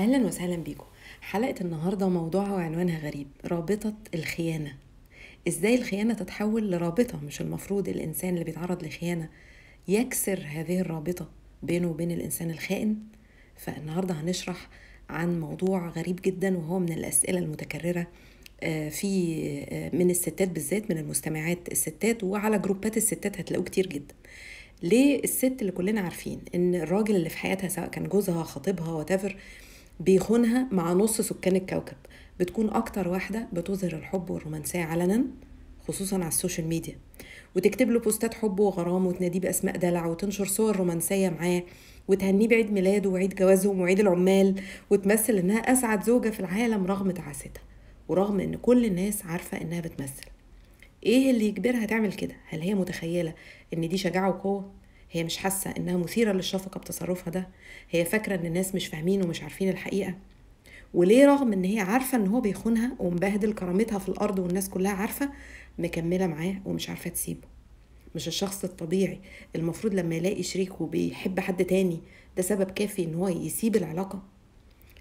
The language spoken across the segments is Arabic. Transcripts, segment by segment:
اهلا وسهلا بيكم حلقه النهارده موضوعها وعنوانها غريب رابطه الخيانه ازاي الخيانه تتحول لرابطه مش المفروض الانسان اللي بيتعرض لخيانه يكسر هذه الرابطه بينه وبين الانسان الخائن فالنهارده هنشرح عن موضوع غريب جدا وهو من الاسئله المتكرره آه، في آه، من الستات بالذات من المستمعات الستات وعلى جروبات الستات هتلاقوه كتير جدا ليه الست اللي كلنا عارفين ان الراجل اللي في حياتها سواء كان جوزها خطيبها وتفر بيخونها مع نص سكان الكوكب بتكون أكتر واحدة بتظهر الحب والرومانسية علنا خصوصا على السوشيال ميديا وتكتب له بوستات حب وغرام وتناديه بأسماء دلع وتنشر صور رومانسية معاه وتهنيه بعيد ميلاده وعيد جوازهم وعيد العمال وتمثل إنها أسعد زوجة في العالم رغم تعاستها ورغم إن كل الناس عارفة إنها بتمثل إيه اللي يجبرها تعمل كده؟ هل هي متخيلة إن دي شجاعة وقوة؟ هي مش حاسة إنها مثيرة للشفقة بتصرفها ده هي فاكرة إن الناس مش فاهمين ومش عارفين الحقيقة وليه رغم إن هي عارفة إن هو بيخونها ومبهدل كرامتها في الأرض والناس كلها عارفة مكملة معاه ومش عارفة تسيبه مش الشخص الطبيعي المفروض لما يلاقي شريك وبيحب حد تاني ده سبب كافي إن هو يسيب العلاقة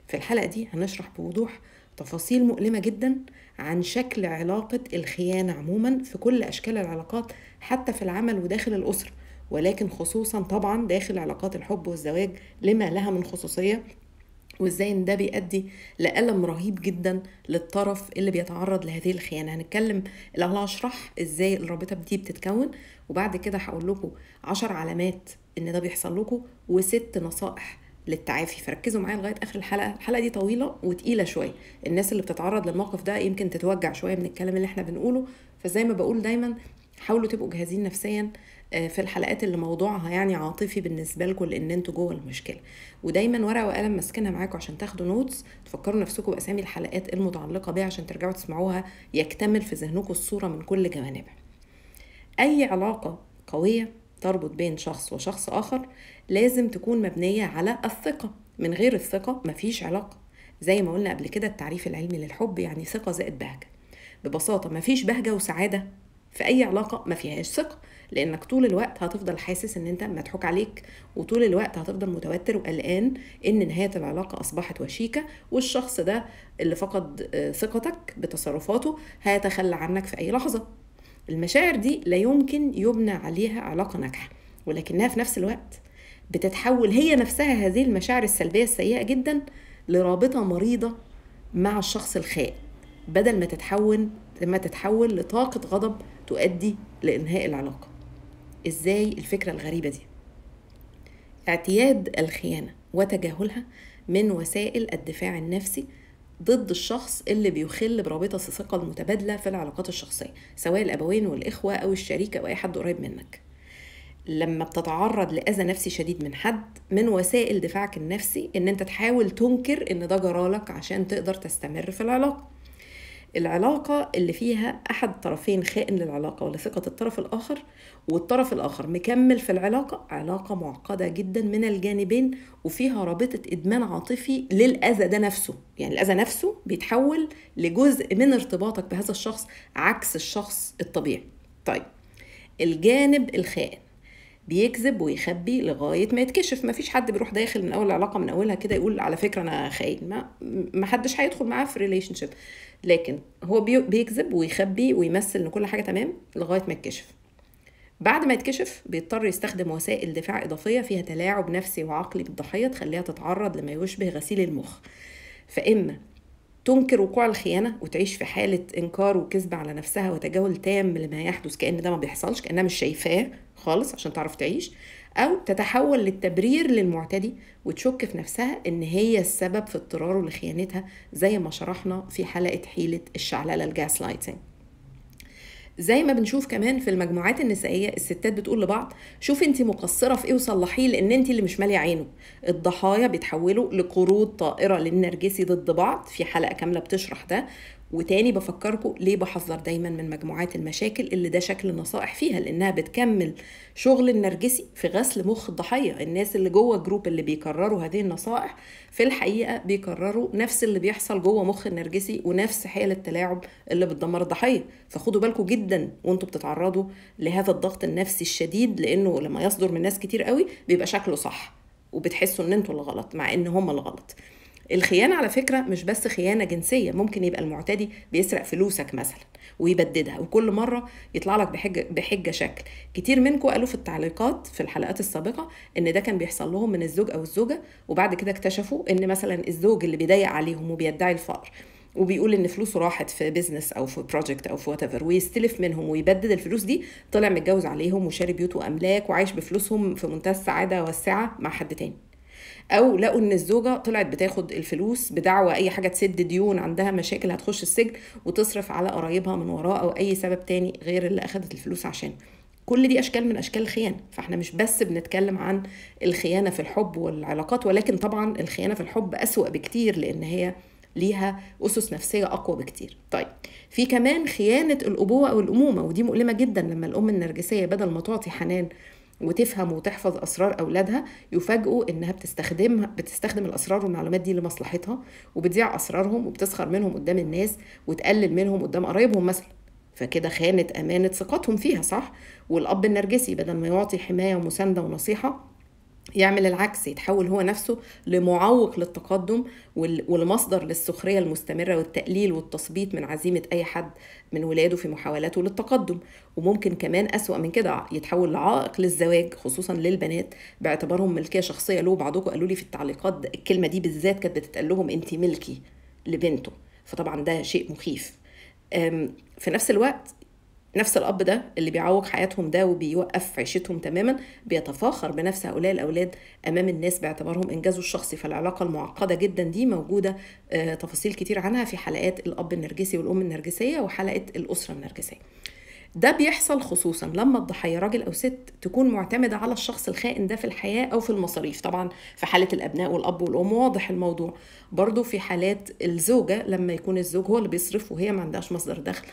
في الحلقة دي هنشرح بوضوح تفاصيل مؤلمة جدا عن شكل علاقة الخيانة عموما في كل أشكال العلاقات حتى في العمل وداخل الأسرة ولكن خصوصا طبعا داخل علاقات الحب والزواج لما لها من خصوصيه وازاي ان ده بيؤدي لألم رهيب جدا للطرف اللي بيتعرض لهذه الخيانه هنتكلم الاول هشرح ازاي الرابطه دي بتتكون وبعد كده هقول لكم عشر علامات ان ده بيحصل لكم وست نصائح للتعافي فركزوا معايا لغايه اخر الحلقه الحلقه دي طويله وتقيله شويه الناس اللي بتتعرض للموقف ده يمكن تتوجع شويه من الكلام اللي احنا بنقوله فزي ما بقول دايما حاولوا تبقوا جاهزين نفسيا آه، في الحلقات اللي موضوعها يعني عاطفي بالنسبه لكم لان انتوا جوه المشكله ودايما ورقه وقلم ماسكينها معاكم عشان تاخدوا نوتس تفكروا نفسكم باسامي الحلقات المتعلقه بيها عشان ترجعوا تسمعوها يكتمل في ذهنكم الصوره من كل جوانبها اي علاقه قويه تربط بين شخص وشخص اخر لازم تكون مبنيه على الثقه من غير الثقه مفيش علاقه زي ما قلنا قبل كده التعريف العلمي للحب يعني ثقه زائد بهجه ببساطه مفيش بهجه وسعاده في اي علاقه مفيهاش ثقه لانك طول الوقت هتفضل حاسس ان انت مضحوك عليك وطول الوقت هتفضل متوتر وقلقان ان نهايه العلاقه اصبحت وشيكه والشخص ده اللي فقد آه، ثقتك بتصرفاته هيتخلى عنك في اي لحظه المشاعر دي لا يمكن يبنى عليها علاقه ناجحه ولكنها في نفس الوقت بتتحول هي نفسها هذه المشاعر السلبيه السيئه جدا لرابطه مريضه مع الشخص الخائن بدل ما تتحول لما تتحول لطاقة غضب تؤدي لإنهاء العلاقة ازاي الفكره الغريبه دي اعتياد الخيانه وتجاهلها من وسائل الدفاع النفسي ضد الشخص اللي بيخل برابطه الثقه المتبادله في العلاقات الشخصيه سواء الابوين والاخوه او الشريك او اي حد قريب منك لما بتتعرض لاذى نفسي شديد من حد من وسائل دفاعك النفسي ان انت تحاول تنكر ان ده جرالك عشان تقدر تستمر في العلاقه العلاقة اللي فيها أحد طرفين خائن للعلاقة ولثقة الطرف الآخر والطرف الآخر مكمل في العلاقة علاقة معقدة جدا من الجانبين وفيها رابطة إدمان عاطفي للأذى ده نفسه يعني الأذى نفسه بيتحول لجزء من ارتباطك بهذا الشخص عكس الشخص الطبيعي طيب الجانب الخائن بيكذب ويخبي لغايه ما يتكشف ما فيش حد بيروح داخل من اول علاقه من اولها كده يقول على فكره انا خاين ما ما حدش هيدخل معاه في ريليشن شيب لكن هو بيكذب ويخبي ويمثل ان كل حاجه تمام لغايه ما يتكشف بعد ما يتكشف بيضطر يستخدم وسائل دفاع إضافية فيها تلاعب نفسي وعقلي بالضحية تخليها تتعرض لما يشبه غسيل المخ فإما تنكر وقوع الخيانة وتعيش في حالة إنكار وكذب على نفسها وتجاهل تام لما يحدث كأن ده ما بيحصلش كأنها مش شايفاه خالص عشان تعرف تعيش أو تتحول للتبرير للمعتدي وتشك في نفسها إن هي السبب في اضطراره لخيانتها زي ما شرحنا في حلقة حيلة الشعللة الجاس لايتنج زي ما بنشوف كمان في المجموعات النسائيه الستات بتقول لبعض شوف انت مقصره في ايه وصلحيه لان انت اللي مش ماليه عينه الضحايا بيتحولوا لقروض طائره للنرجسي ضد بعض في حلقه كامله بتشرح ده وتاني بفكركم ليه بحذر دايما من مجموعات المشاكل اللي ده شكل النصائح فيها لانها بتكمل شغل النرجسي في غسل مخ الضحيه الناس اللي جوه الجروب اللي بيكرروا هذه النصائح في الحقيقه بيكرروا نفس اللي بيحصل جوه مخ النرجسي ونفس حالة التلاعب اللي بتدمر الضحيه فخدوا بالكم جدا وانتوا بتتعرضوا لهذا الضغط النفسي الشديد لانه لما يصدر من ناس كتير قوي بيبقى شكله صح وبتحسوا ان انتوا اللي غلط مع ان هم اللي غلط الخيانه على فكره مش بس خيانه جنسيه ممكن يبقى المعتدي بيسرق فلوسك مثلا ويبددها وكل مره يطلع لك بحجه بحجه شكل كتير منكم قالوا في التعليقات في الحلقات السابقه ان ده كان بيحصل لهم من الزوج او الزوجه وبعد كده اكتشفوا ان مثلا الزوج اللي بيضايق عليهم وبيدعي الفقر وبيقول ان فلوسه راحت في بيزنس او في بروجكت او في وات ايفر ويستلف منهم ويبدد الفلوس دي طلع متجوز عليهم وشاري بيوت واملاك وعايش بفلوسهم في منتهى السعاده والسعه مع حد تاني او لقوا ان الزوجه طلعت بتاخد الفلوس بدعوى اي حاجه تسد ديون عندها مشاكل هتخش السجن وتصرف على قرايبها من وراء او اي سبب تاني غير اللي اخدت الفلوس عشانه كل دي اشكال من اشكال الخيانه فاحنا مش بس بنتكلم عن الخيانه في الحب والعلاقات ولكن طبعا الخيانه في الحب اسوا بكتير لان هي ليها اسس نفسيه اقوى بكتير طيب في كمان خيانه الابوه او الامومه ودي مؤلمه جدا لما الام النرجسيه بدل ما تعطي حنان وتفهم وتحفظ اسرار اولادها يفاجئوا انها بتستخدم بتستخدم الاسرار والمعلومات دي لمصلحتها وبتذيع اسرارهم وبتسخر منهم قدام الناس وتقلل منهم قدام قرايبهم مثلا فكده خانت امانه ثقتهم فيها صح والاب النرجسي بدل ما يعطي حمايه ومسانده ونصيحه يعمل العكس يتحول هو نفسه لمعوق للتقدم والمصدر للسخرية المستمرة والتقليل والتثبيط من عزيمة أي حد من ولاده في محاولاته للتقدم وممكن كمان أسوأ من كده يتحول لعائق للزواج خصوصا للبنات باعتبارهم ملكية شخصية له بعضكم قالوا لي في التعليقات الكلمة دي بالذات كانت بتتقال لهم أنت ملكي لبنته فطبعا ده شيء مخيف في نفس الوقت نفس الاب ده اللي بيعوق حياتهم ده وبيوقف عيشتهم تماما بيتفاخر بنفس هؤلاء الاولاد امام الناس باعتبارهم انجازه الشخصي فالعلاقه المعقده جدا دي موجوده آه، تفاصيل كتير عنها في حلقات الاب النرجسي والام النرجسيه وحلقه الاسره النرجسيه ده بيحصل خصوصا لما الضحيه راجل او ست تكون معتمده على الشخص الخائن ده في الحياه او في المصاريف طبعا في حاله الابناء والاب والام واضح الموضوع برضو في حالات الزوجه لما يكون الزوج هو اللي بيصرف وهي ما عندهاش مصدر دخل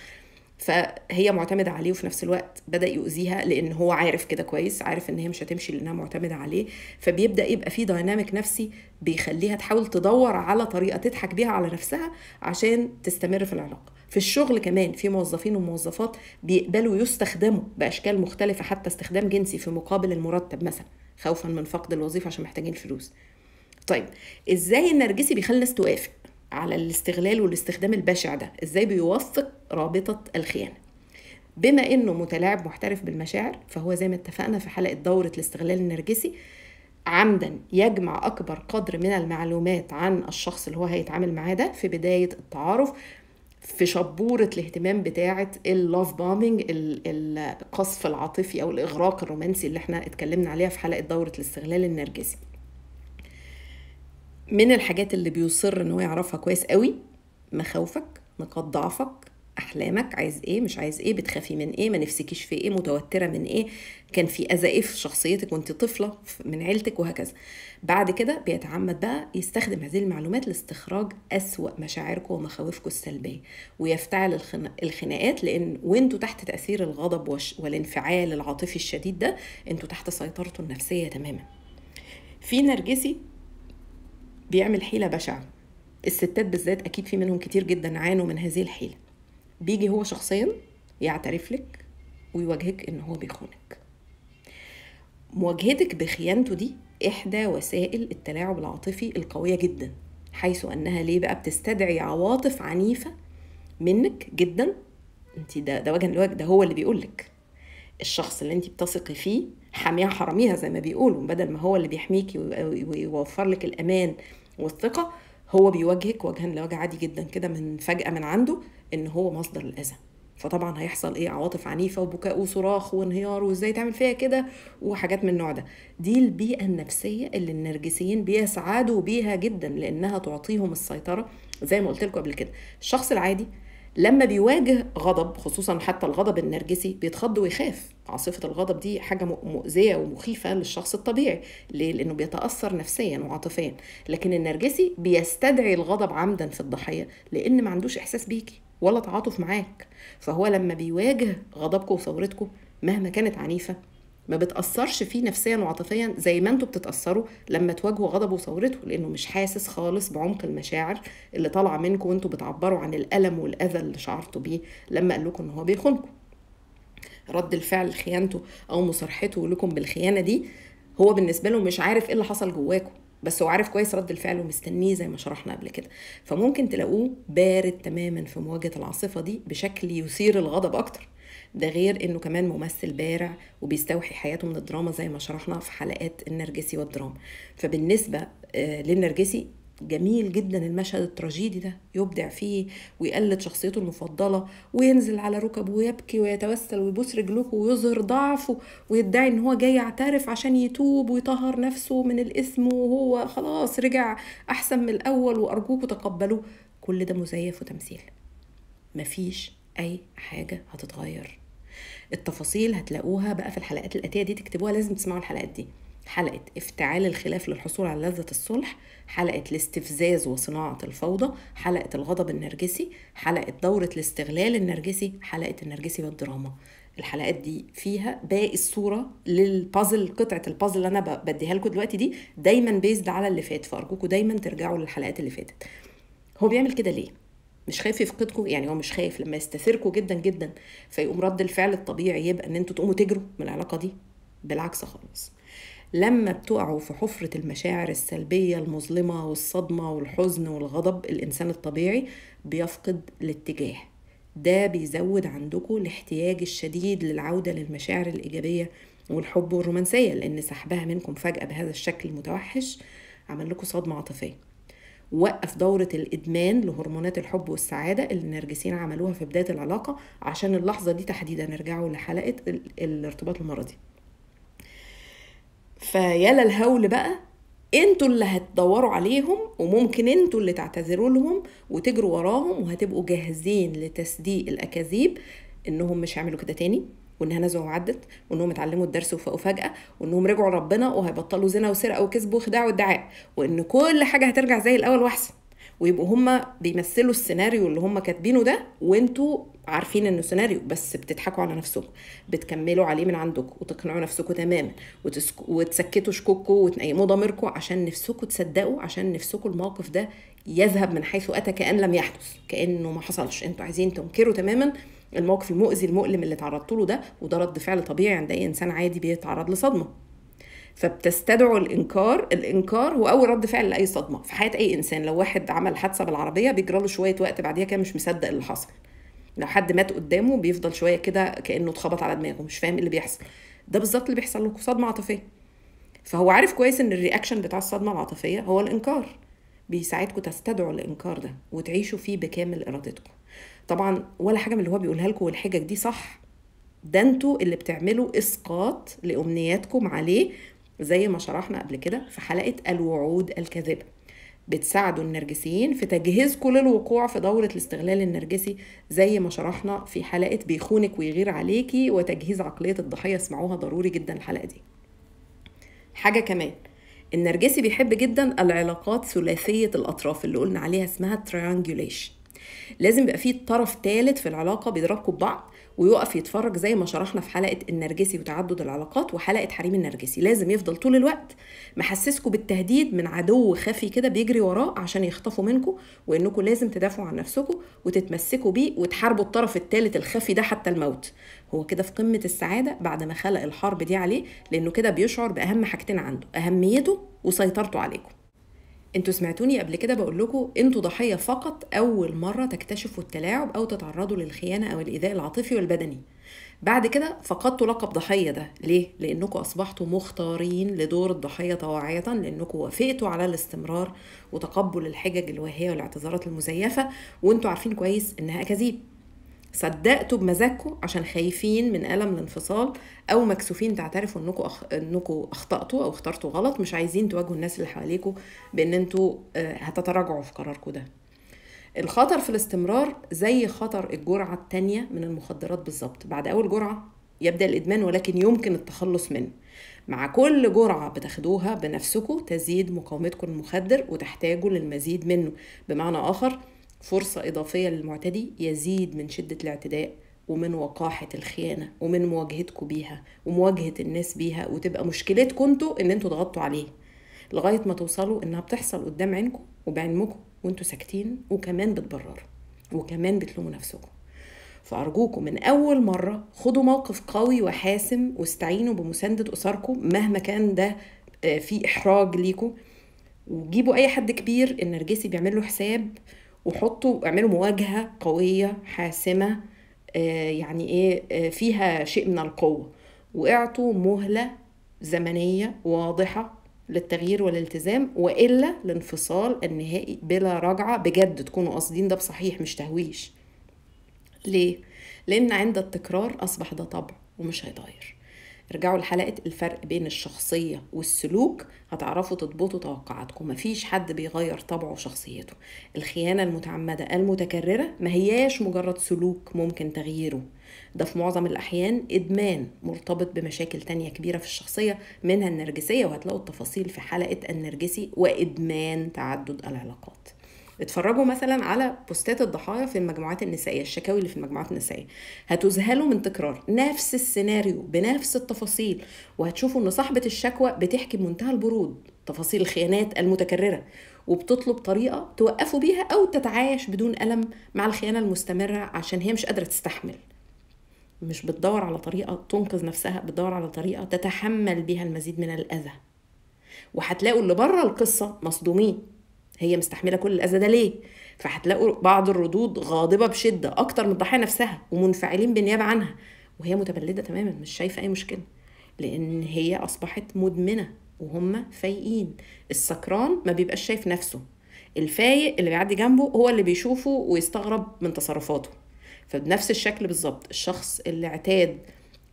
فهي معتمده عليه وفي نفس الوقت بدا يؤذيها لان هو عارف كده كويس عارف ان هي مش هتمشي لانها معتمده عليه فبيبدا يبقى في دايناميك نفسي بيخليها تحاول تدور على طريقه تضحك بيها على نفسها عشان تستمر في العلاقه في الشغل كمان في موظفين وموظفات بيقبلوا يستخدموا باشكال مختلفه حتى استخدام جنسي في مقابل المرتب مثلا خوفا من فقد الوظيفه عشان محتاجين فلوس طيب ازاي النرجسي بيخلي الناس توافق على الاستغلال والاستخدام البشع ده ازاي بيوثق رابطه الخيانه بما انه متلاعب محترف بالمشاعر فهو زي ما اتفقنا في حلقه دوره الاستغلال النرجسي عمدا يجمع اكبر قدر من المعلومات عن الشخص اللي هو هيتعامل معاه ده في بدايه التعارف في شبورة الاهتمام بتاعة اللوف بومينج القصف العاطفي أو الإغراق الرومانسي اللي احنا اتكلمنا عليها في حلقة دورة الاستغلال النرجسي من الحاجات اللي بيصر ان هو يعرفها كويس قوي مخاوفك نقاط ضعفك احلامك عايز ايه مش عايز ايه بتخافي من ايه ما نفسكيش في ايه متوتره من ايه كان في اذى ايه في شخصيتك وانت طفله من عيلتك وهكذا بعد كده بيتعمد بقى يستخدم هذه المعلومات لاستخراج اسوا مشاعركم ومخاوفكم السلبيه ويفتعل الخناقات لان وانتوا تحت تاثير الغضب والانفعال العاطفي الشديد ده انتوا تحت سيطرته النفسيه تماما في نرجسي بيعمل حيلة بشعة الستات بالذات أكيد في منهم كتير جدا عانوا من هذه الحيلة بيجي هو شخصيا يعترف لك ويواجهك إن هو بيخونك مواجهتك بخيانته دي إحدى وسائل التلاعب العاطفي القوية جدا حيث أنها ليه بقى بتستدعي عواطف عنيفة منك جدا انت ده ده وجه لوجه ده هو اللي بيقولك الشخص اللي انت بتثقي فيه حاميها حراميها زي ما بيقولوا بدل ما هو اللي بيحميكي ويوفر لك الامان والثقه هو بيواجهك وجها لوجه عادي جدا كده من فجاه من عنده ان هو مصدر الاذى فطبعا هيحصل ايه عواطف عنيفه وبكاء وصراخ وانهيار وازاي تعمل فيها كده وحاجات من النوع ده دي البيئه النفسيه اللي النرجسيين بيسعدوا بيها جدا لانها تعطيهم السيطره زي ما قلت لكم قبل كده الشخص العادي لما بيواجه غضب خصوصا حتى الغضب النرجسي بيتخض ويخاف عاصفة الغضب دي حاجة مؤذية ومخيفة للشخص الطبيعي ليه؟ لأنه بيتأثر نفسيا وعاطفيا لكن النرجسي بيستدعي الغضب عمدا في الضحية لأن ما عندوش إحساس بيكي ولا تعاطف معاك فهو لما بيواجه غضبكم وثورتكم مهما كانت عنيفة ما بتأثرش فيه نفسيا وعاطفيا زي ما انتوا بتتأثروا لما تواجهوا غضبه وثورته لأنه مش حاسس خالص بعمق المشاعر اللي طالعة منكم وانتوا بتعبروا عن الألم والأذى اللي شعرتوا بيه لما قال لكم إن هو بيخونكم رد الفعل خيانته أو مصارحته لكم بالخيانة دي هو بالنسبة له مش عارف إيه اللي حصل جواكم بس هو عارف كويس رد الفعل ومستنيه زي ما شرحنا قبل كده فممكن تلاقوه بارد تماما في مواجهه العاصفه دي بشكل يثير الغضب اكتر ده غير انه كمان ممثل بارع وبيستوحي حياته من الدراما زي ما شرحنا في حلقات النرجسي والدراما فبالنسبه آه، للنرجسي جميل جدا المشهد التراجيدي ده يبدع فيه ويقلد شخصيته المفضلة وينزل على ركبه ويبكي ويتوسل ويبوس رجله ويظهر ضعفه ويدعي ان هو جاي يعترف عشان يتوب ويطهر نفسه من الاسم وهو خلاص رجع احسن من الاول وارجوك تقبلوه كل ده مزيف وتمثيل مفيش اي حاجة هتتغير التفاصيل هتلاقوها بقى في الحلقات الاتيه دي تكتبوها لازم تسمعوا الحلقات دي حلقة افتعال الخلاف للحصول على لذة الصلح حلقة الاستفزاز وصناعة الفوضى حلقة الغضب النرجسي حلقة دورة الاستغلال النرجسي حلقة النرجسي والدراما الحلقات دي فيها باقي الصورة للبازل قطعة البازل اللي أنا بديها لكم دلوقتي دي دايما بيزد على اللي فات فأرجوكم دايما ترجعوا للحلقات اللي فاتت هو بيعمل كده ليه؟ مش خايف يفقدكم يعني هو مش خايف لما يستثيركم جدا جدا فيقوم رد الفعل الطبيعي يبقى ان انتوا تقوموا تجروا من العلاقه دي بالعكس خالص لما بتقعوا في حفرة المشاعر السلبية المظلمة والصدمة والحزن والغضب الإنسان الطبيعي بيفقد الاتجاه ده بيزود عندكم الاحتياج الشديد للعودة للمشاعر الإيجابية والحب والرومانسية لأن سحبها منكم فجأة بهذا الشكل المتوحش عمل لكم صدمة عاطفية وقف دورة الإدمان لهرمونات الحب والسعادة اللي النرجسيين عملوها في بداية العلاقة عشان اللحظة دي تحديدا نرجعوا لحلقة الارتباط المرضي فيلا الهول بقى انتوا اللي هتدوروا عليهم وممكن انتوا اللي تعتذروا لهم وتجروا وراهم وهتبقوا جاهزين لتصديق الاكاذيب انهم مش هيعملوا كده تاني وانها نزوه وعدت وانهم اتعلموا الدرس وفقوا فجاه وانهم رجعوا لربنا وهيبطلوا زنا وسرقه وكذب وخداع وادعاء وان كل حاجه هترجع زي الاول واحسن ويبقوا هما بيمثلوا السيناريو اللي هما كاتبينه ده وانتوا عارفين انه سيناريو بس بتضحكوا على نفسكم بتكملوا عليه من عندكم وتقنعوا نفسكم تماما وتسك... وتسكتوا شكوككم وتنيموا ضميركم عشان نفسكم تصدقوا عشان نفسكم الموقف ده يذهب من حيث اتى كان لم يحدث كانه ما حصلش انتوا عايزين تنكروا تماما الموقف المؤذي المؤلم اللي تعرضت له ده وده رد فعل طبيعي عند اي انسان عادي بيتعرض لصدمه فبتستدعوا الانكار الانكار هو اول رد فعل لاي صدمه في حياه اي انسان لو واحد عمل حادثه بالعربيه بيجرى له شويه وقت بعديها كده مش مصدق اللي حصل لو حد مات قدامه بيفضل شويه كده كانه اتخبط على دماغه مش فاهم إيه اللي بيحصل ده بالظبط اللي بيحصل له صدمه عاطفيه فهو عارف كويس ان الرياكشن بتاع الصدمه العاطفيه هو الانكار بيساعدكم تستدعوا الانكار ده وتعيشوا فيه بكامل ارادتكم طبعا ولا حاجه من اللي هو بيقولها لكم والحجج دي صح ده انتوا اللي بتعملوا اسقاط لامنياتكم عليه زي ما شرحنا قبل كده في حلقه الوعود الكاذبه بتساعدوا النرجسيين في كل للوقوع في دورة الاستغلال النرجسي زي ما شرحنا في حلقة بيخونك ويغير عليكي وتجهيز عقلية الضحية اسمعوها ضروري جدا الحلقة دي حاجة كمان النرجسي بيحب جدا العلاقات ثلاثية الأطراف اللي قلنا عليها اسمها triangulation لازم يبقى في طرف ثالث في العلاقه بيدركوا ببعض ويقف يتفرج زي ما شرحنا في حلقه النرجسي وتعدد العلاقات وحلقه حريم النرجسي لازم يفضل طول الوقت محسسكم بالتهديد من عدو خفي كده بيجري وراه عشان يخطفوا منكم وانكم لازم تدافعوا عن نفسكم وتتمسكوا بيه وتحاربوا الطرف الثالث الخفي ده حتى الموت هو كده في قمه السعاده بعد ما خلق الحرب دي عليه لانه كده بيشعر باهم حاجتين عنده اهميته وسيطرته عليكم انتوا سمعتوني قبل كده بقول لكم انتوا ضحيه فقط اول مره تكتشفوا التلاعب او تتعرضوا للخيانه او الايذاء العاطفي والبدني بعد كده فقدتوا لقب ضحيه ده ليه لانكم اصبحتوا مختارين لدور الضحيه طواعيه لانكم وافقتوا على الاستمرار وتقبل الحجج الواهيه والاعتذارات المزيفه وانتوا عارفين كويس انها اكاذيب صدقتوا بمزاجكم عشان خايفين من ألم الانفصال أو مكسوفين تعترفوا إنكم أخ... إنكم أخطأتوا أو اخترتوا غلط مش عايزين تواجهوا الناس اللي حواليكم بإن أنتوا آه، هتتراجعوا في قراركم ده الخطر في الاستمرار زي خطر الجرعة التانية من المخدرات بالظبط بعد أول جرعة يبدأ الإدمان ولكن يمكن التخلص منه مع كل جرعة بتاخدوها بنفسكم تزيد مقاومتكم المخدر وتحتاجوا للمزيد منه بمعنى آخر فرصة إضافية للمعتدي يزيد من شدة الاعتداء ومن وقاحة الخيانة ومن مواجهتكم بيها ومواجهة الناس بيها وتبقى مشكلتكم انتوا ان انتوا ضغطتوا عليه لغاية ما توصلوا انها بتحصل قدام عينكم وبعلمكم وانتوا ساكتين وكمان بتبرروا وكمان بتلوموا نفسكم فأرجوكم من أول مرة خدوا موقف قوي وحاسم واستعينوا بمساندة أسركم مهما كان ده آه، في إحراج ليكم وجيبوا أي حد كبير النرجسي بيعمل له حساب وحطوا اعملوا مواجهه قويه حاسمه آه، يعني ايه آه، فيها شيء من القوه واعطوا مهله زمنيه واضحه للتغيير والالتزام والا الانفصال النهائي بلا رجعه بجد تكونوا قاصدين ده بصحيح مش تهويش ليه لان عند التكرار اصبح ده طبع ومش هيتغير ارجعوا لحلقه الفرق بين الشخصيه والسلوك هتعرفوا تضبطوا توقعاتكم مفيش حد بيغير طبعه وشخصيته الخيانه المتعمده المتكرره ما هياش مجرد سلوك ممكن تغييره ده في معظم الأحيان إدمان مرتبط بمشاكل تانية كبيرة في الشخصية منها النرجسية وهتلاقوا التفاصيل في حلقة النرجسي وإدمان تعدد العلاقات اتفرجوا مثلا على بوستات الضحايا في المجموعات النسائيه الشكاوي اللي في المجموعات النسائيه هتذهلوا من تكرار نفس السيناريو بنفس التفاصيل وهتشوفوا ان صاحبه الشكوى بتحكي بمنتهى البرود تفاصيل الخيانات المتكرره وبتطلب طريقه توقفوا بيها او تتعايش بدون الم مع الخيانه المستمره عشان هي مش قادره تستحمل مش بتدور على طريقه تنقذ نفسها بتدور على طريقه تتحمل بيها المزيد من الاذى وهتلاقوا اللي بره القصه مصدومين هي مستحمله كل الاذى ده ليه فهتلاقوا بعض الردود غاضبه بشده اكتر من الضحيه نفسها ومنفعلين بالنيابه عنها وهي متبلده تماما مش شايفه اي مشكله لان هي اصبحت مدمنه وهم فايقين السكران ما بيبقاش شايف نفسه الفايق اللي بيعدي جنبه هو اللي بيشوفه ويستغرب من تصرفاته فبنفس الشكل بالظبط الشخص اللي اعتاد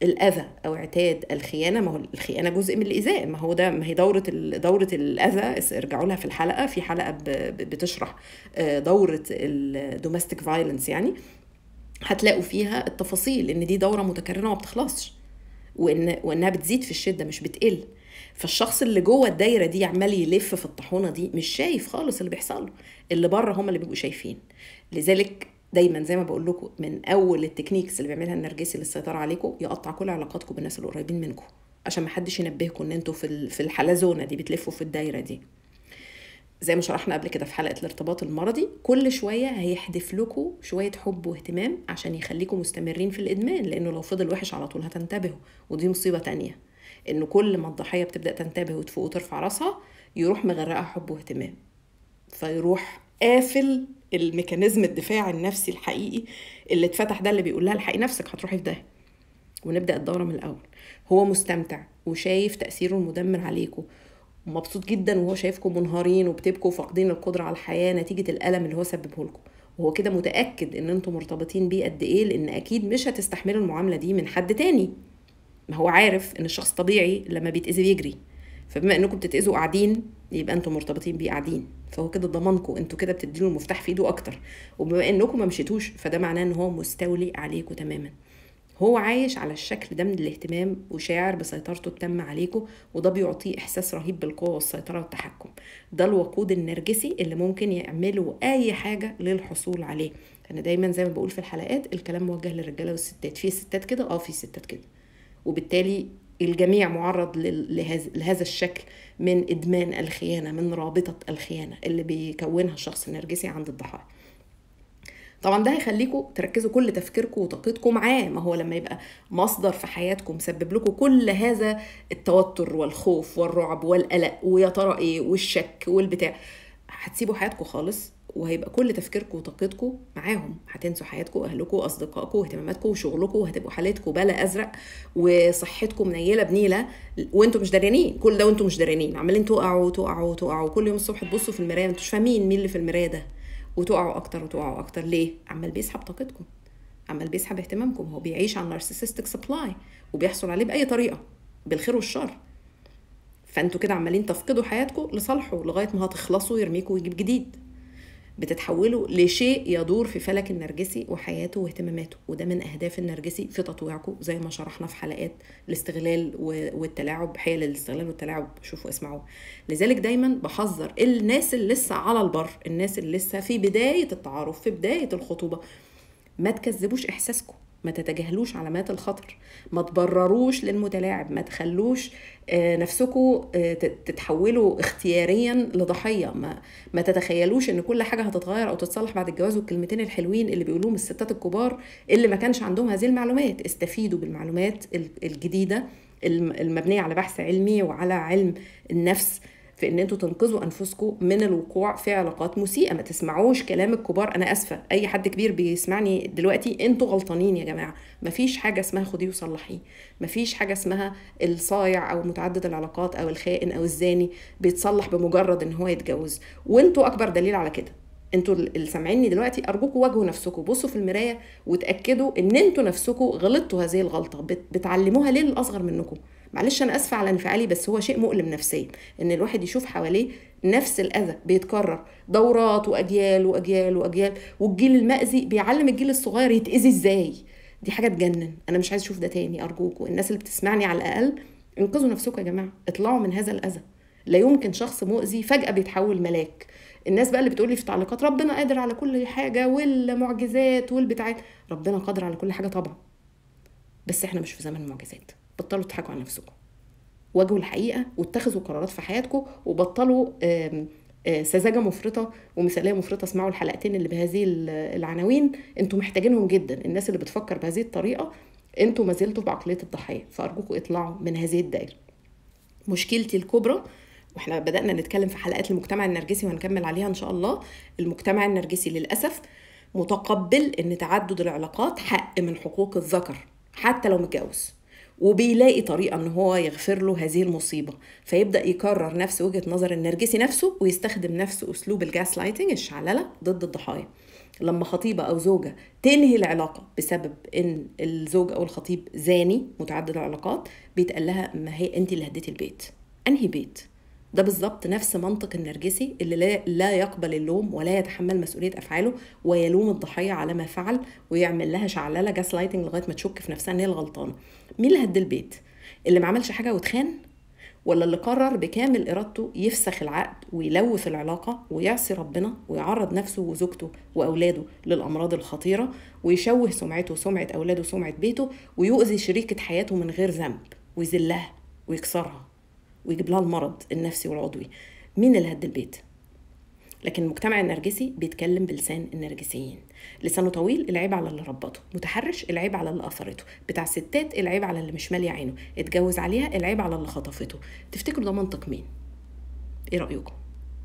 الاذى او اعتاد الخيانه ما هو الخيانه جزء من الايذاء ما هو ده ما هي دوره دوره الاذى ارجعوا لها في الحلقه في حلقه بتشرح آه، دوره الدوميستيك فايلنس يعني هتلاقوا فيها التفاصيل ان دي دوره متكرره وما بتخلصش وان وانها بتزيد في الشده مش بتقل فالشخص اللي جوه الدايره دي عمال يلف في الطاحونه دي مش شايف خالص اللي بيحصل له اللي بره هم اللي بيبقوا شايفين لذلك دايما زي ما بقول لكم من اول التكنيكس اللي بيعملها النرجسي للسيطره عليكم يقطع كل علاقاتكم بالناس اللي قريبين منكم عشان ما حدش ينبهكم ان انتوا في في الحلزونه دي بتلفوا في الدايره دي زي ما شرحنا قبل كده في حلقه الارتباط المرضي كل شويه هيحدف لكم شويه حب واهتمام عشان يخليكم مستمرين في الادمان لانه لو فضل وحش على طول هتنتبهوا ودي مصيبه تانية ان كل ما الضحيه بتبدا تنتبه وتفوق وترفع راسها يروح مغرقها حب واهتمام فيروح قافل الميكانيزم الدفاع النفسي الحقيقي اللي اتفتح ده اللي بيقول لها الحقي نفسك هتروحي في ده ونبدا الدوره من الاول هو مستمتع وشايف تاثيره المدمر عليكم ومبسوط جدا وهو شايفكم منهارين وبتبكوا وفاقدين القدره على الحياه نتيجه الالم اللي هو سببه لكم وهو كده متاكد ان انتم مرتبطين بيه قد ايه لان اكيد مش هتستحملوا المعامله دي من حد تاني ما هو عارف ان الشخص طبيعي لما بيتاذي بيجري فبما انكم بتتاذوا قاعدين يبقى انتوا مرتبطين بيه قاعدين فهو كده ضمانكم انتوا كده بتديله المفتاح في ايده اكتر وبما انكم ما مشيتوش فده معناه ان هو مستولي عليكم تماما هو عايش على الشكل ده من الاهتمام وشاعر بسيطرته التامة عليكم وده بيعطيه إحساس رهيب بالقوة والسيطرة والتحكم ده الوقود النرجسي اللي ممكن يعملوا أي حاجة للحصول عليه أنا دايما زي ما بقول في الحلقات الكلام موجه للرجالة والستات في ستات كده اه في ستات كده وبالتالي الجميع معرض لهذا الشكل من إدمان الخيانة من رابطة الخيانة اللي بيكونها الشخص النرجسي عند الضحايا طبعا ده هيخليكم تركزوا كل تفكيركم وطاقتكم معاه ما هو لما يبقى مصدر في حياتكم مسبب لكم كل هذا التوتر والخوف والرعب والقلق ويا ترى ايه والشك والبتاع هتسيبوا حياتكم خالص وهيبقى كل تفكيركم وطاقتكم معاهم هتنسوا حياتكم واهلكم واصدقائكم واهتماماتكم وشغلكم وهتبقوا حالتكم بلا ازرق وصحتكم منيله بنيله وانتم مش داريانين كل ده وانتم مش داريانين عمالين تقعوا تقعوا تقعوا كل يوم الصبح تبصوا في المرايه انتوا مش فاهمين مين اللي في المرايه ده وتقعوا اكتر وتقعوا اكتر ليه عمال بيسحب طاقتكم عمال بيسحب اهتمامكم هو بيعيش على نارسيسستك سبلاي وبيحصل عليه باي طريقه بالخير والشر فانتوا كده عمالين تفقدوا حياتكم لصالحه لغايه ما هتخلصوا يرميكوا ويجيب جديد بتتحوله لشيء يدور في فلك النرجسي وحياته واهتماماته وده من اهداف النرجسي في تطويعكم زي ما شرحنا في حلقات الاستغلال والتلاعب حيل الاستغلال والتلاعب شوفوا اسمعوا لذلك دايما بحذر الناس اللي لسه على البر الناس اللي لسه في بدايه التعارف في بدايه الخطوبه ما تكذبوش احساسكم ما تتجاهلوش علامات الخطر ما تبرروش للمتلاعب ما تخلوش آه، نفسكم آه، تتحولوا اختياريا لضحيه ما, ما تتخيلوش ان كل حاجه هتتغير او تتصلح بعد الجواز والكلمتين الحلوين اللي بيقولوهم الستات الكبار اللي ما كانش عندهم هذه المعلومات استفيدوا بالمعلومات الجديده المبنيه على بحث علمي وعلى علم النفس في ان انتوا تنقذوا انفسكم من الوقوع في علاقات مسيئه ما تسمعوش كلام الكبار انا اسفه اي حد كبير بيسمعني دلوقتي انتوا غلطانين يا جماعه ما فيش حاجه اسمها خديه وصلحيه ما فيش حاجه اسمها الصايع او متعدد العلاقات او الخائن او الزاني بيتصلح بمجرد ان هو يتجوز وانتوا اكبر دليل على كده انتوا اللي سامعيني دلوقتي ارجوكم واجهوا نفسكم بصوا في المرايه وتاكدوا ان انتوا نفسكم غلطتوا هذه الغلطه بتعلموها ليه للاصغر منكم معلش انا اسفه على انفعالي بس هو شيء مؤلم نفسيا ان الواحد يشوف حواليه نفس الاذى بيتكرر دورات واجيال واجيال واجيال والجيل المأذي بيعلم الجيل الصغير يتأذي ازاي دي حاجه تجنن انا مش عايز اشوف ده تاني ارجوكم الناس اللي بتسمعني على الاقل انقذوا نفسكم يا جماعه اطلعوا من هذا الاذى لا يمكن شخص مؤذي فجاه بيتحول ملاك الناس بقى اللي بتقول لي في تعليقات ربنا قادر على كل حاجه والمعجزات والبتاعات ربنا قادر على كل حاجه طبعا بس احنا مش في زمن المعجزات بطلوا تضحكوا على نفسكم واجهوا الحقيقه واتخذوا قرارات في حياتكم وبطلوا سذاجه مفرطه ومثاليه مفرطه اسمعوا الحلقتين اللي بهذه العناوين انتوا محتاجينهم جدا الناس اللي بتفكر بهذه الطريقه انتوا ما زلتوا بعقليه الضحيه فارجوكم اطلعوا من هذه الدائره مشكلتي الكبرى واحنا بدانا نتكلم في حلقات المجتمع النرجسي وهنكمل عليها ان شاء الله المجتمع النرجسي للاسف متقبل ان تعدد العلاقات حق من حقوق الذكر حتى لو متجوز وبيلاقي طريقه ان هو يغفر له هذه المصيبه فيبدا يكرر نفس وجهه نظر النرجسي نفسه ويستخدم نفس اسلوب الجاس لايتنج الشعلله ضد الضحايا لما خطيبه او زوجه تنهي العلاقه بسبب ان الزوج او الخطيب زاني متعدد العلاقات بيتقال لها ما هي انت اللي هديتي البيت انهي بيت ده بالظبط نفس منطق النرجسي اللي لا, يقبل اللوم ولا يتحمل مسؤوليه افعاله ويلوم الضحيه على ما فعل ويعمل لها شعلله جاس لايتنج لغايه ما تشك في نفسها ان هي الغلطانه مين اللي هد البيت اللي ما عملش حاجه واتخان ولا اللي قرر بكامل ارادته يفسخ العقد ويلوث العلاقه ويعصي ربنا ويعرض نفسه وزوجته واولاده للامراض الخطيره ويشوه سمعته وسمعه اولاده وسمعه بيته ويؤذي شريكه حياته من غير ذنب ويذلها ويكسرها ويجيب لها المرض النفسي والعضوي مين اللي هد البيت لكن المجتمع النرجسي بيتكلم بلسان النرجسيين لسانه طويل العيب على اللي ربطه متحرش العيب على اللي اثرته بتاع ستات العيب على اللي مش ماليه عينه اتجوز عليها العيب على اللي خطفته تفتكروا ده منطق مين ايه رايكم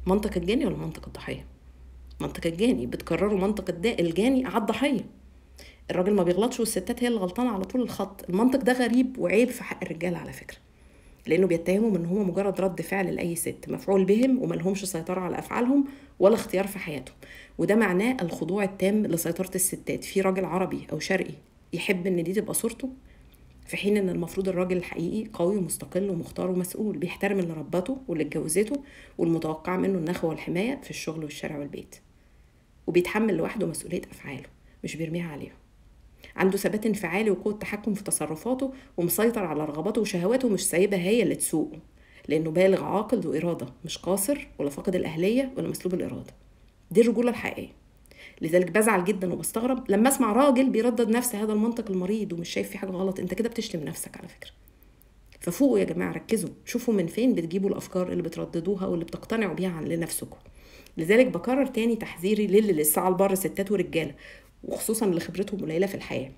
منطق الجاني ولا منطق الضحيه منطق الجاني بتكرروا منطق الجاني على الضحيه الراجل ما بيغلطش والستات هي اللي غلطانه على طول الخط المنطق ده غريب وعيب في حق الرجاله على فكره لانه بيتهموا ان هم مجرد رد فعل لاي ست مفعول بهم وملهمش سيطره على افعالهم ولا اختيار في حياتهم وده معناه الخضوع التام لسيطره الستات في راجل عربي او شرقي يحب ان دي تبقى صورته في حين ان المفروض الراجل الحقيقي قوي ومستقل ومختار ومسؤول بيحترم اللي ربته واللي اتجوزته والمتوقع منه النخوه والحمايه في الشغل والشارع والبيت وبيتحمل لوحده مسؤوليه افعاله مش بيرميها عليهم عنده ثبات انفعالي وقوة تحكم في تصرفاته ومسيطر على رغباته وشهواته ومش سايبها هي اللي تسوقه لأنه بالغ عاقل ذو إرادة مش قاصر ولا فاقد الأهلية ولا مسلوب الإرادة دي الرجولة الحقيقية لذلك بزعل جدا وبستغرب لما اسمع راجل بيردد نفس هذا المنطق المريض ومش شايف فيه حاجه غلط انت كده بتشتم نفسك على فكره ففوقوا يا جماعه ركزوا شوفوا من فين بتجيبوا الافكار اللي بترددوها واللي بتقتنعوا بيها عن لنفسكم لذلك بكرر تاني تحذيري للي لسه على البر ستات ورجاله وخصوصا اللي خبرتهم قليله في الحياه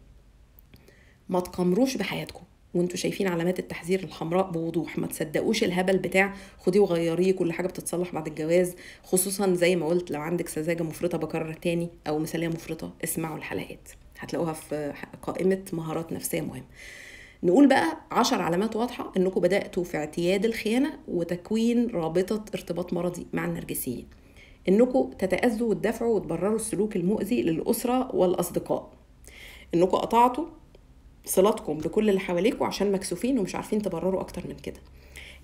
ما تقمروش بحياتكم وانتوا شايفين علامات التحذير الحمراء بوضوح ما تصدقوش الهبل بتاع خديه وغيريه كل حاجه بتتصلح بعد الجواز خصوصا زي ما قلت لو عندك سذاجه مفرطه بكرر تاني او مثاليه مفرطه اسمعوا الحلقات هتلاقوها في قائمه مهارات نفسيه مهمه نقول بقى عشر علامات واضحة انكم بدأتوا في اعتياد الخيانة وتكوين رابطة ارتباط مرضي مع النرجسيين انكم تتاذوا وتدافعوا وتبرروا السلوك المؤذي للاسره والاصدقاء انكم قطعتوا صلاتكم بكل اللي حواليكوا عشان مكسوفين ومش عارفين تبرروا اكتر من كده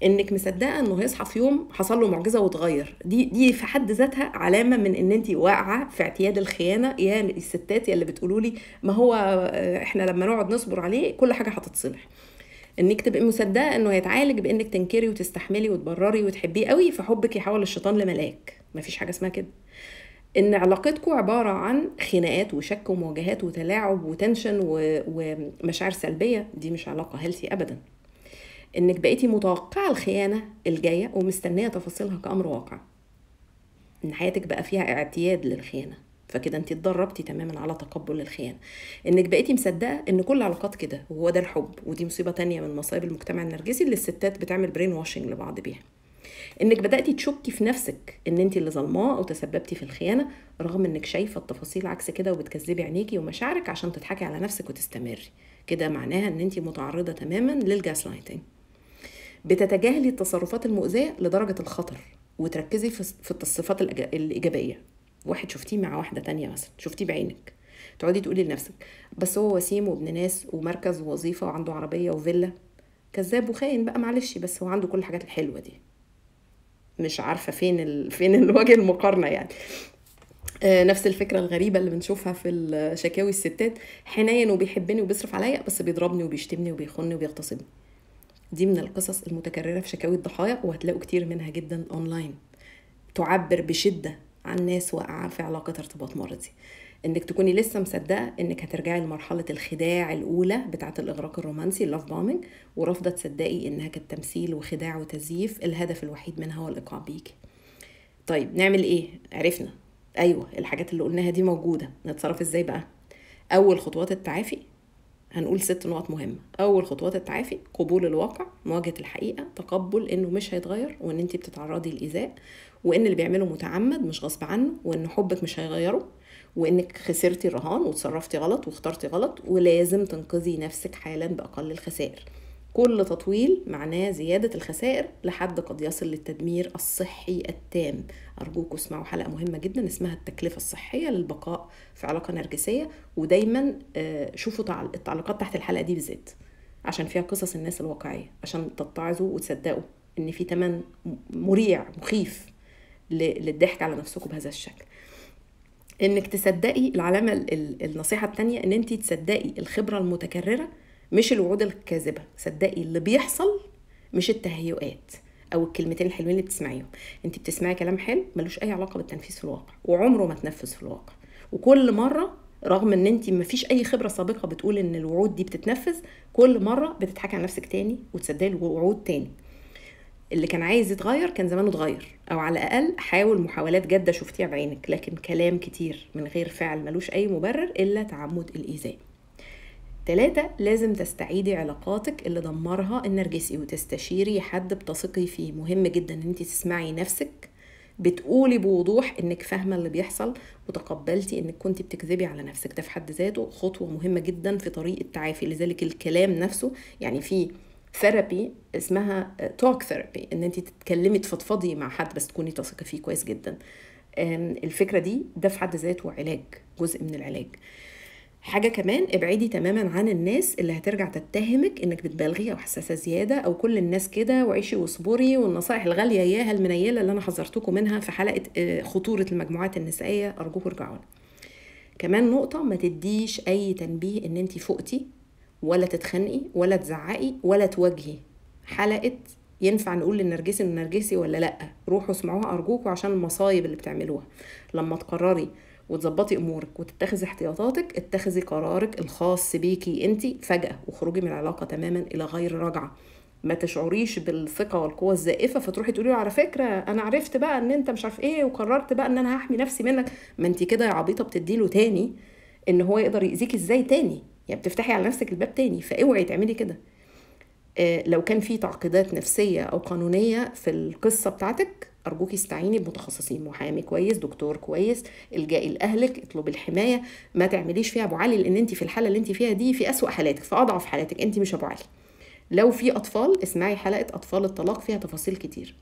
انك مصدقه انه هيصحى في يوم حصل له معجزه واتغير دي دي في حد ذاتها علامه من ان انت واقعه في اعتياد الخيانه يا الستات يا اللي بتقولوا لي ما هو آه، احنا لما نقعد نصبر عليه كل حاجه هتتصلح انك تبقي مصدقه انه هيتعالج بانك تنكري وتستحملي وتبرري وتحبيه قوي فحبك يحول الشيطان لملاك مفيش حاجه اسمها كده ان علاقتكم عباره عن خناقات وشك ومواجهات وتلاعب وتنشن و... ومشاعر سلبيه دي مش علاقه هيلثي ابدا انك بقيتي متوقعه الخيانه الجايه ومستنيه تفاصيلها كامر واقع ان حياتك بقى فيها اعتياد للخيانه فكده انت اتدربتي تماما على تقبل الخيانه انك بقيتي مصدقه ان كل علاقات كده وهو ده الحب ودي مصيبه تانية من مصايب المجتمع النرجسي اللي الستات بتعمل برين واشنج لبعض بيها انك بداتي تشكي في نفسك ان انت اللي ظلماه او تسببتي في الخيانه رغم انك شايفه التفاصيل عكس كده وبتكذبي عينيكي ومشاعرك عشان تضحكي على نفسك وتستمري كده معناها ان انت متعرضه تماما للجاس لايتين بتتجاهلي التصرفات المؤذيه لدرجه الخطر وتركزي في الصفات الايجابيه واحد شفتيه مع واحده تانية مثلا شفتيه بعينك تقعدي تقولي لنفسك بس هو وسيم وابن ناس ومركز ووظيفه وعنده عربيه وفيلا كذاب وخاين بقى معلش بس هو عنده كل الحاجات الحلوه دي مش عارفه فين ال... فين الوجه المقارنه يعني آه نفس الفكره الغريبه اللي بنشوفها في شكاوي الستات حنين وبيحبني وبيصرف عليا بس بيضربني وبيشتمني وبيخني وبيغتصبني دي من القصص المتكرره في شكاوي الضحايا وهتلاقوا كتير منها جدا اونلاين تعبر بشده عن ناس واقعه في علاقه ارتباط مرضي انك تكوني لسه مصدقه انك هترجعي لمرحله الخداع الاولى بتاعه الاغراق الرومانسي اللاف بومينج ورافضه تصدقي انها كانت تمثيل وخداع وتزييف الهدف الوحيد منها هو الايقاع بيكي طيب نعمل ايه عرفنا ايوه الحاجات اللي قلناها دي موجوده نتصرف ازاي بقى اول خطوات التعافي هنقول ست نقط مهمة أول خطوات التعافي قبول الواقع مواجهة الحقيقة تقبل إنه مش هيتغير وإن أنت بتتعرضي لإيذاء وإن اللي بيعمله متعمد مش غصب عنه وإن حبك مش هيغيره وإنك خسرتي الرهان وتصرفتي غلط واخترتي غلط ولازم تنقذي نفسك حالا بأقل الخسائر كل تطويل معناه زيادة الخسائر لحد قد يصل للتدمير الصحي التام أرجوكم اسمعوا حلقة مهمة جدا اسمها التكلفة الصحية للبقاء في علاقة نرجسية ودايما آه، شوفوا التعليقات تحت الحلقة دي بالذات عشان فيها قصص الناس الواقعية عشان تتعظوا وتصدقوا إن في تمن مريع مخيف للضحك على نفسكم بهذا الشكل انك تصدقي العلامه النصيحه الثانيه ان انت تصدقي الخبره المتكرره مش الوعود الكاذبه صدقي اللي بيحصل مش التهيؤات او الكلمتين الحلوين اللي بتسمعيهم انت بتسمعي كلام حلو ملوش اي علاقه بالتنفيذ في الواقع وعمره ما تنفذ في الواقع وكل مره رغم ان انت مفيش اي خبره سابقه بتقول ان الوعود دي بتتنفذ كل مره بتضحكي على نفسك تاني وتصدقي الوعود تاني اللي كان عايز يتغير كان زمانه اتغير او على الاقل حاول محاولات جاده شفتيها بعينك لكن كلام كتير من غير فعل ملوش اي مبرر الا تعمد الايذاء تلاتة لازم تستعيدي علاقاتك اللي دمرها النرجسي وتستشيري حد بتثقي فيه مهم جدا ان انت تسمعي نفسك بتقولي بوضوح انك فاهمه اللي بيحصل وتقبلتي انك كنت بتكذبي على نفسك ده في حد ذاته خطوه مهمه جدا في طريق التعافي لذلك الكلام نفسه يعني في ثيرابي اسمها توك ثيرابي ان انت تتكلمي تفضفضي مع حد بس تكوني تثقي فيه كويس جدا الفكره دي ده في حد ذاته علاج جزء من العلاج حاجه كمان ابعدي تماما عن الناس اللي هترجع تتهمك انك بتبالغي او حساسه زياده او كل الناس كده وعيشي واصبري والنصائح الغاليه ياها المنيله اللي انا حذرتكم منها في حلقه آه، خطوره المجموعات النسائيه ارجوكم ارجعوا كمان نقطه ما تديش اي تنبيه ان انت فقتي ولا تتخانقي ولا تزعقي ولا تواجهي حلقه ينفع نقول للنرجسي النرجسي ولا لا روحوا اسمعوها ارجوكوا عشان المصايب اللي بتعملوها لما تقرري وتظبطي امورك وتتخذي احتياطاتك اتخذي قرارك الخاص بيكي انت فجاه وخروجي من العلاقه تماما الى غير رجعه ما تشعريش بالثقه والقوه الزائفه فتروحي تقولي على فكره انا عرفت بقى ان انت مش عارف ايه وقررت بقى ان انا هحمي نفسي منك ما انت كده يا عبيطه بتديله تاني ان هو يقدر يأذيك ازاي تاني يعني بتفتحي على نفسك الباب تاني فاوعي تعملي كده آه، لو كان في تعقيدات نفسيه او قانونيه في القصه بتاعتك ارجوك استعيني بمتخصصين محامي كويس دكتور كويس الجئي لاهلك اطلبي الحمايه ما تعمليش فيها ابو علي لان انت في الحاله اللي انت فيها دي في اسوا حالاتك في اضعف حالاتك انت مش ابو علي لو في اطفال اسمعي حلقه اطفال الطلاق فيها تفاصيل كتير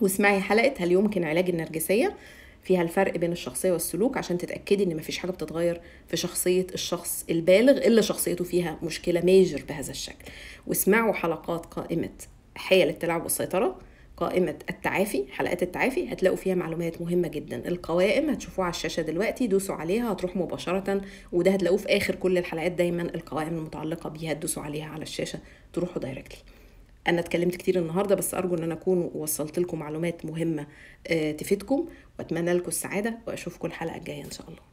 واسمعي حلقه هل يمكن علاج النرجسيه فيها الفرق بين الشخصيه والسلوك عشان تتاكدي ان مفيش حاجه بتتغير في شخصيه الشخص البالغ الا شخصيته فيها مشكله ميجر بهذا الشكل واسمعوا حلقات قائمه حيل التلاعب والسيطره قائمة التعافي حلقات التعافي هتلاقوا فيها معلومات مهمة جدا القوائم هتشوفوها على الشاشة دلوقتي دوسوا عليها هتروح مباشرة وده هتلاقوه في آخر كل الحلقات دايما القوائم المتعلقة بيها تدوسوا عليها على الشاشة تروحوا دايركتلي انا اتكلمت كتير النهارده بس ارجو ان انا اكون وصلت لكم معلومات مهمه آه، تفيدكم واتمنى لكم السعاده واشوفكم الحلقه الجايه ان شاء الله